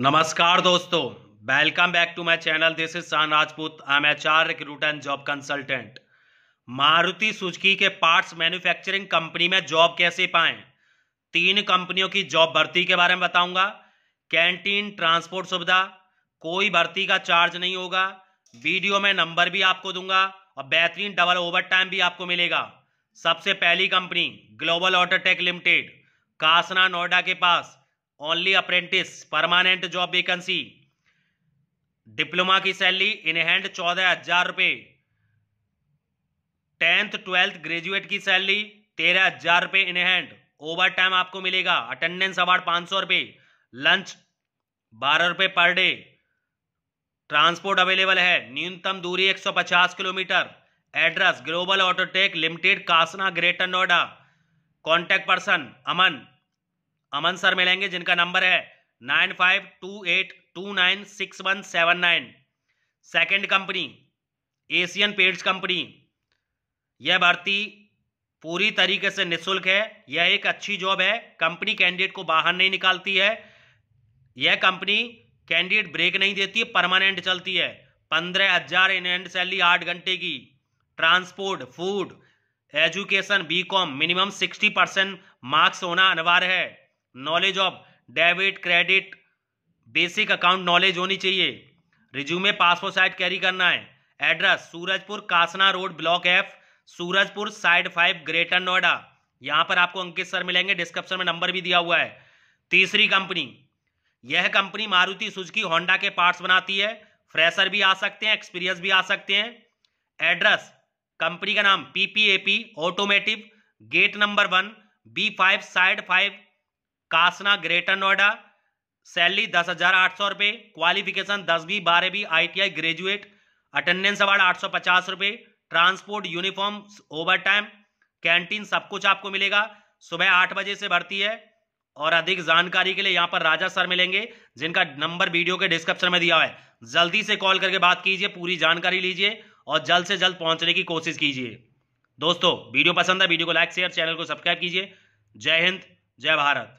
नमस्कार दोस्तों welcome back to my channel this is San Rajput I am HR recruit and job consultant Maruti Suzuki के parts manufacturing company में job कैसे पाएं तीन कंपनियों की जॉब भर्ती के बारे में बताऊंगा कैंटीन ट्रांसपोर्ट सुविधा कोई भर्ती का चार्ज नहीं होगा वीडियो में नंबर भी आपको दूंगा और बेहतरीन डबल ओवर टाइम भी आपको मिलेगा सबसे पहली company global autotech limited Kasna Noida के पास only apprentice permanent job vacancy diploma की सैलरी इन हैंड चौदह हजार रुपये टेंथ ट्वेल्थ ग्रेजुएट की सैलरी तेरह हजार रुपये इन हैंड ओवर टाइम आपको मिलेगा अटेंडेंस अवार्ड पाँच सौ रुपये लंच बारह रुपये पर डे ट्रांसपोर्ट अवेलेबल है न्यूनतम दूरी एक सौ पचास kilometre address global autotech limited Kasna greater Noida contact person Aman Aman sir मिलेंगे जिनका नंबर है nine five two eight two nine six one seven nine second company Asian Paints company यह भर्ती पूरी तरीके से निशुल्क है यह एक अच्छी जॉब है कंपनी कैंडिडेट को बाहर नहीं निकालती है यह कंपनी कैंडिडेट ब्रेक नहीं देती है परमानेंट चलती है पंद्रह हजार इन एंड सैलरी आठ घंटे की transport food education B com minimum sixty percent marks होना अनिवार्य है knowledge of debit credit basic account knowledge होनी चाहिए रिज्यूमे पासपोर्ट साइड कैरी करना है address Surajpur Kasna road block F Surajpur site five greater Noida यहां पर आपको अंकित सर मिलेंगे डिस्क्रिप्शन में नंबर भी दिया हुआ है तीसरी कंपनी यह कंपनी मारुति सुजुकी होंडा के पार्ट्स बनाती है फ्रेशर भी आ सकते हैं एक्सपीरियंस भी आ सकते हैं एड्रेस कंपनी का नाम PPAP automotive gate number one B five site five Kasna greater Noida salary दस हजार आठ सौ रुपये क्वालिफिकेशन दसवीं बारहवीं आई ग्रेजुएट अटेंडेंस अवार्ड आठ सौ पचास रुपये transport uniform overtime canteen सब कुछ आपको मिलेगा सुबह आठ बजे से भर्ती है और अधिक जानकारी के लिए यहाँ पर राजा सर मिलेंगे जिनका नंबर वीडियो के डिस्क्रिप्शन में दिया हुआ है जल्दी से कॉल करके बात कीजिए पूरी जानकारी लीजिए और जल्द से जल्द पहुँचने की कोशिश कीजिए दोस्तों वीडियो पसंद है वीडियो को लाइक शेयर चैनल को सब्सक्राइब कीजिए जय हिंद जय भारत